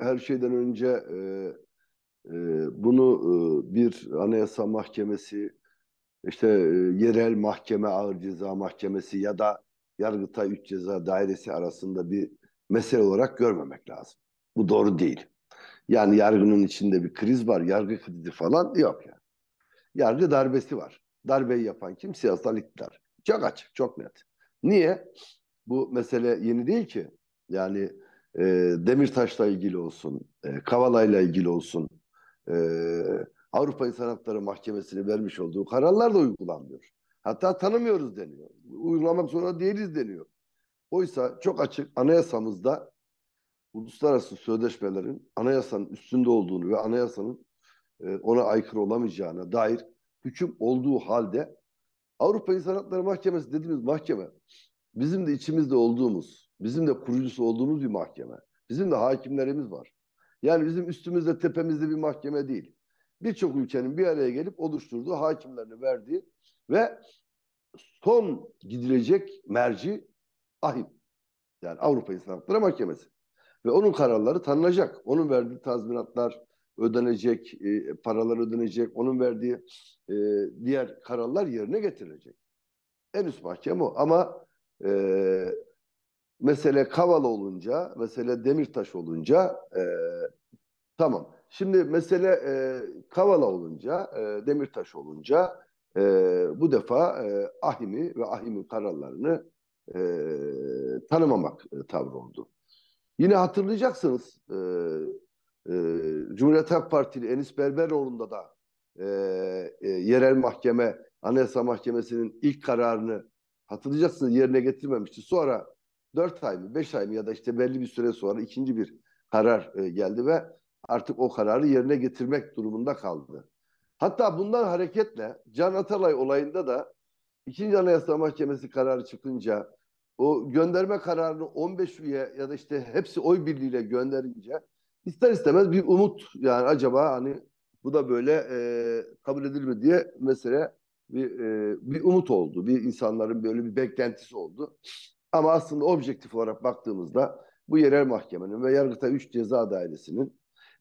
her şeyden önce e, e, bunu e, bir anayasa mahkemesi, işte e, yerel mahkeme, ağır ceza mahkemesi ya da yargıta üç Ceza Dairesi arasında bir mesele olarak görmemek lazım. Bu doğru değil. Yani yargının içinde bir kriz var, yargı krizi falan yok yani. Yargı darbesi var. Darbeyi yapan kim? Siyasal iktidar. Çok açık, çok net. Niye? Bu mesele yeni değil ki. Yani e, Demirtaş'la ilgili olsun, e, Kavala'yla ilgili olsun, e, Avrupa İnsan Hakları Mahkemesi'nin vermiş olduğu kararlar da uygulanmıyor. Hatta tanımıyoruz deniyor. Uygulamak zorunda değiliz deniyor. Oysa çok açık anayasamızda uluslararası sözleşmelerin anayasanın üstünde olduğunu ve anayasanın e, ona aykırı olamayacağına dair hüküm olduğu halde Avrupa İnsan Hakları Mahkemesi dediğimiz mahkeme bizim de içimizde olduğumuz Bizim de kurucusu olduğumuz bir mahkeme. Bizim de hakimlerimiz var. Yani bizim üstümüzde tepemizde bir mahkeme değil. Birçok ülkenin bir araya gelip oluşturduğu hakimlerini verdiği ve son gidilecek merci ahim Yani Avrupa İnsan Hakları Mahkemesi. Ve onun kararları tanınacak. Onun verdiği tazminatlar ödenecek, e, paralar ödenecek, onun verdiği e, diğer kararlar yerine getirilecek. En üst mahkeme o. Ama e, mesele Kavala olunca, mesele Demirtaş olunca e, tamam. Şimdi mesele e, Kavala olunca, e, Demirtaş olunca e, bu defa e, Ahim'i ve Ahim'in kararlarını e, tanımamak e, tavrı oldu. Yine hatırlayacaksınız e, e, Cumhuriyet Halk Partili Enis Berberoğlu'nda da e, e, yerel mahkeme Anayasa Mahkemesi'nin ilk kararını hatırlayacaksınız yerine getirmemişti. Sonra 4 ay mı 5 ay mı ya da işte belli bir süre sonra ikinci bir karar e, geldi ve artık o kararı yerine getirmek durumunda kaldı. Hatta bundan hareketle Can Atalay olayında da ikinci Anayasa Mahkemesi kararı çıkınca o gönderme kararını 15 üye ya da işte hepsi oy birliğiyle gönderince ister istemez bir umut yani acaba hani bu da böyle e, kabul edilir mi diye mesele bir, e, bir umut oldu. Bir insanların böyle bir beklentisi oldu. Ama aslında objektif olarak baktığımızda bu yerel mahkemenin ve Yargıtay 3 Ceza Dairesi'nin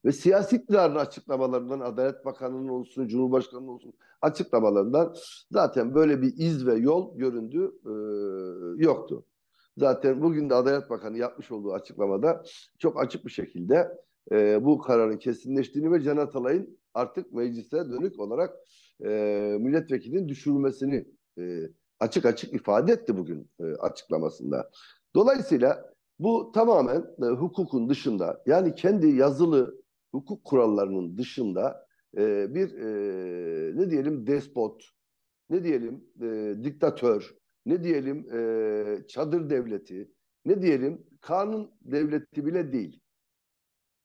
ve siyasi iktidarın açıklamalarından, Adalet Bakanı'nın olsun, Cumhurbaşkanı'nın olsun açıklamalarından zaten böyle bir iz ve yol göründü e, yoktu. Zaten bugün de Adalet Bakanı yapmış olduğu açıklamada çok açık bir şekilde e, bu kararın kesinleştiğini ve Can Atalay'ın artık meclise dönük olarak e, milletvekilinin düşürülmesini e, açık açık ifade etti bugün e, açıklamasında. Dolayısıyla bu tamamen e, hukukun dışında yani kendi yazılı hukuk kurallarının dışında e, bir e, ne diyelim despot, ne diyelim e, diktatör, ne diyelim e, çadır devleti, ne diyelim kanun devleti bile değil.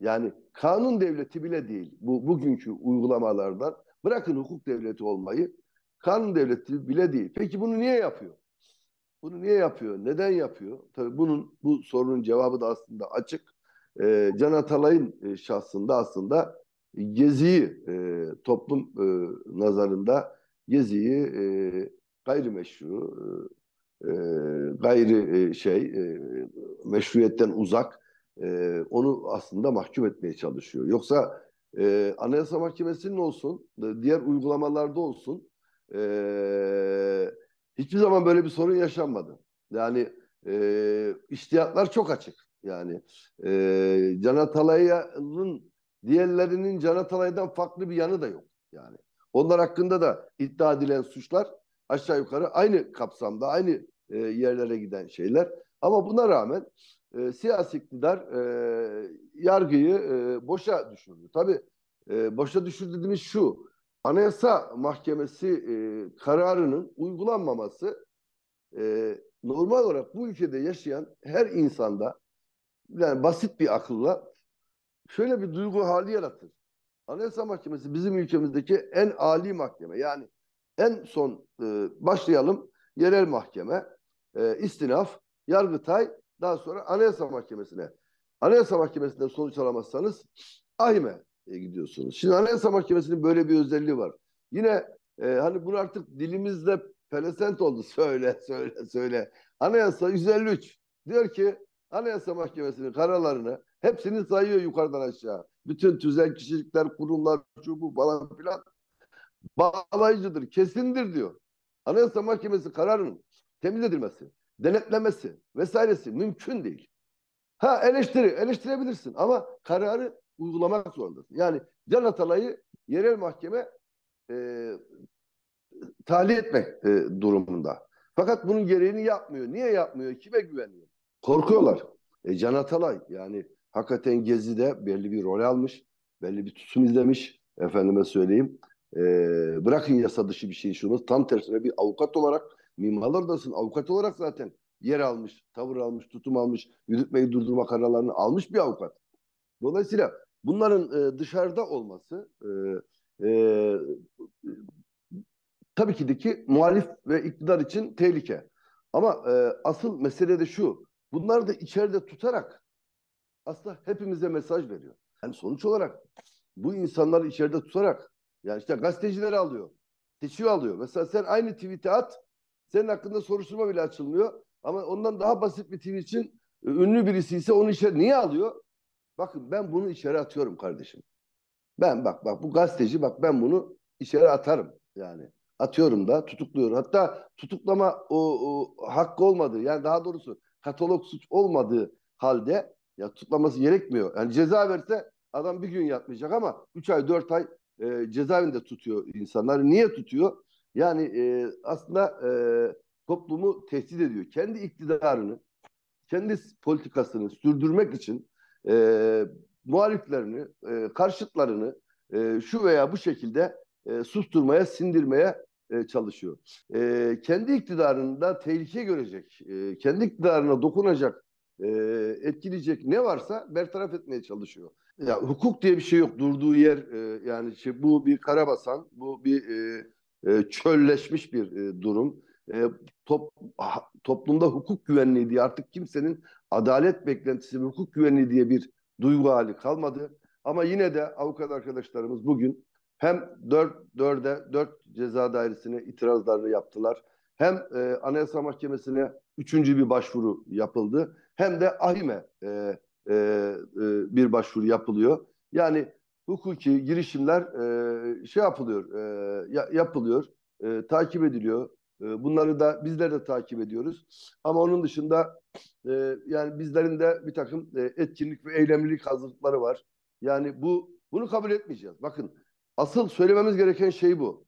Yani kanun devleti bile değil bu bugünkü uygulamalardan bırakın hukuk devleti olmayı Kan devleti bile değil. Peki bunu niye yapıyor? Bunu niye yapıyor? Neden yapıyor? Tabii bunun bu sorunun cevabı da aslında açık. E, Can Atalay'ın e, şahsında aslında Gezi'yi e, toplum e, nazarında Gezi'yi e, gayrimeşru, e, e, gayri e, şey, e, meşruiyetten uzak e, onu aslında mahkum etmeye çalışıyor. Yoksa e, Anayasa Mahkemesi'nin olsun, e, diğer uygulamalarda olsun e, hiçbir zaman böyle bir sorun yaşanmadı. Yani e, iştiyatlar çok açık. Yani e, Can Atalay'ın diğerlerinin Can Atalay'dan farklı bir yanı da yok. Yani onlar hakkında da iddia edilen suçlar aşağı yukarı aynı kapsamda, aynı e, yerlere giden şeyler. Ama buna rağmen e, siyasi iktidar e, yargıyı e, boşa düşürdü. Tabii e, boşa dediğimiz şu, Anayasa Mahkemesi e, kararının uygulanmaması e, normal olarak bu ülkede yaşayan her insanda yani basit bir akılla şöyle bir duygu hali yaratır. Anayasa Mahkemesi bizim ülkemizdeki en ali mahkeme. Yani en son e, başlayalım yerel mahkeme, e, istinaf, yargıtay daha sonra Anayasa Mahkemesi'ne. Anayasa Mahkemesi'nden sonuç alamazsanız ahime gidiyorsunuz. Şimdi Anayasa Mahkemesi'nin böyle bir özelliği var. Yine e, hani bunu artık dilimizde pelesent oldu. Söyle, söyle, söyle. Anayasa 153 diyor ki Anayasa Mahkemesi'nin kararlarını hepsini sayıyor yukarıdan aşağı. Bütün tüzel kişilikler, kurumlar, şu bu falan filan bağlayıcıdır, kesindir diyor. Anayasa Mahkemesi kararının temiz edilmesi, denetlemesi vesairesi mümkün değil. Ha eleştiri, eleştirebilirsin ama kararı uygulamak zorundasın. Yani Can Atalay'ı yerel mahkeme e, tahliye etmek e, durumunda. Fakat bunun gereğini yapmıyor. Niye yapmıyor? Kime güveniyor? Korkuyorlar. E, Can Atalay yani hakikaten Gezi'de belli bir rol almış. Belli bir tutum izlemiş. Efendime söyleyeyim. E, bırakın yasa dışı bir şey şunu. Tam tersine bir avukat olarak mimarlar Avukat olarak zaten yer almış, tavır almış, tutum almış, yürütmeyi durdurma kararlarını almış bir avukat. Dolayısıyla Bunların e, dışarıda olması e, e, tabii ki de ki muhalif ve iktidar için tehlike. Ama e, asıl mesele de şu. Bunları da içeride tutarak aslında hepimize mesaj veriyor. Yani sonuç olarak bu insanları içeride tutarak yani işte gazetecileri alıyor. Seçiyor alıyor. Mesela sen aynı tweet'i at. Senin hakkında soruşturma bile açılmıyor. Ama ondan daha basit bir tweet için e, ünlü birisi ise onu içeri niye alıyor? Bakın ben bunu içeri atıyorum kardeşim. Ben bak bak bu gazeteci bak ben bunu içeri atarım yani. Atıyorum da tutukluyorum. Hatta tutuklama o, o hakkı olmadığı yani daha doğrusu katalog suç olmadığı halde ya tutuklaması gerekmiyor. Yani ceza verse adam bir gün yatmayacak ama 3 ay 4 ay e, cezaevinde tutuyor insanlar. Niye tutuyor? Yani e, aslında e, toplumu tehdit ediyor. Kendi iktidarını, kendi politikasını sürdürmek için e, muhaliflerini, e, karşıtlarını e, şu veya bu şekilde e, susturmaya, sindirmeye e, çalışıyor. E, kendi iktidarında tehlike görecek, e, kendi iktidarına dokunacak, e, etkileyecek ne varsa bertaraf etmeye çalışıyor. Ya hukuk diye bir şey yok. Durduğu yer e, yani şey, bu bir karabasan, bu bir e, e, çölleşmiş bir e, durum. Ee, top, ah, toplumda hukuk güvenliği diye artık kimsenin adalet beklentisi ve hukuk güvenliği diye bir duygu hali kalmadı. Ama yine de avukat arkadaşlarımız bugün hem 4 4'e 4 ceza dairesine itirazlarını yaptılar. Hem e, Anayasa Mahkemesi'ne üçüncü bir başvuru yapıldı. Hem de AHİM'e e, e, e bir başvuru yapılıyor. Yani hukuki girişimler e, şey yapılıyor, e, yapılıyor, e, takip ediliyor, ee, bunları da bizler de takip ediyoruz. Ama onun dışında e, yani bizlerin de bir takım e, etkinlik ve eylemlilik hazırlıkları var. Yani bu bunu kabul etmeyeceğiz. Bakın asıl söylememiz gereken şey bu.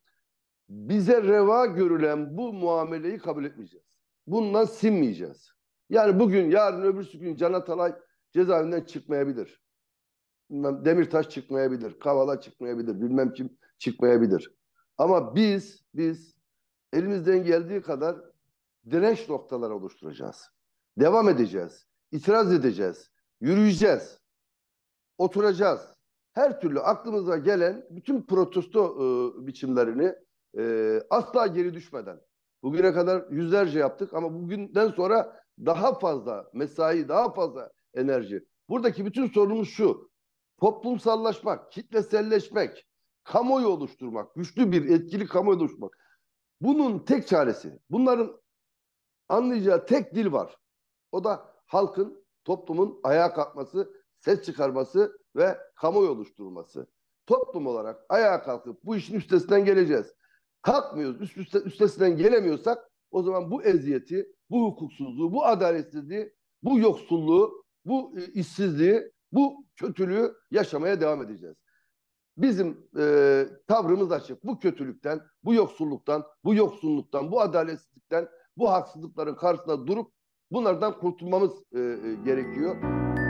Bize reva görülen bu muameleyi kabul etmeyeceğiz. Bundan sinmeyeceğiz. Yani bugün, yarın, öbür gün Can Atalay cezaevinden çıkmayabilir. Bilmem, Demirtaş çıkmayabilir, Kavala çıkmayabilir, bilmem kim çıkmayabilir. Ama biz, biz elimizden geldiği kadar direnç noktaları oluşturacağız. Devam edeceğiz. İtiraz edeceğiz. Yürüyeceğiz. Oturacağız. Her türlü aklımıza gelen bütün protesto e, biçimlerini e, asla geri düşmeden. Bugüne kadar yüzlerce yaptık ama bugünden sonra daha fazla mesai, daha fazla enerji. Buradaki bütün sorunumuz şu. Toplumsallaşmak, kitleselleşmek, kamuoyu oluşturmak, güçlü bir etkili kamuoyu oluşturmak. Bunun tek çaresi, bunların anlayacağı tek dil var. O da halkın, toplumun ayağa kalkması, ses çıkarması ve kamuoyu oluşturulması. Toplum olarak ayağa kalkıp bu işin üstesinden geleceğiz. Kalkmıyoruz, üst üste, üstesinden gelemiyorsak o zaman bu eziyeti, bu hukuksuzluğu, bu adaletsizliği, bu yoksulluğu, bu e, işsizliği, bu kötülüğü yaşamaya devam edeceğiz. Bizim e, tavrımız açık. Bu kötülükten, bu yoksulluktan, bu yoksunluktan, bu adaletsizlikten, bu haksızlıkların karşısında durup bunlardan kurtulmamız e, e, gerekiyor.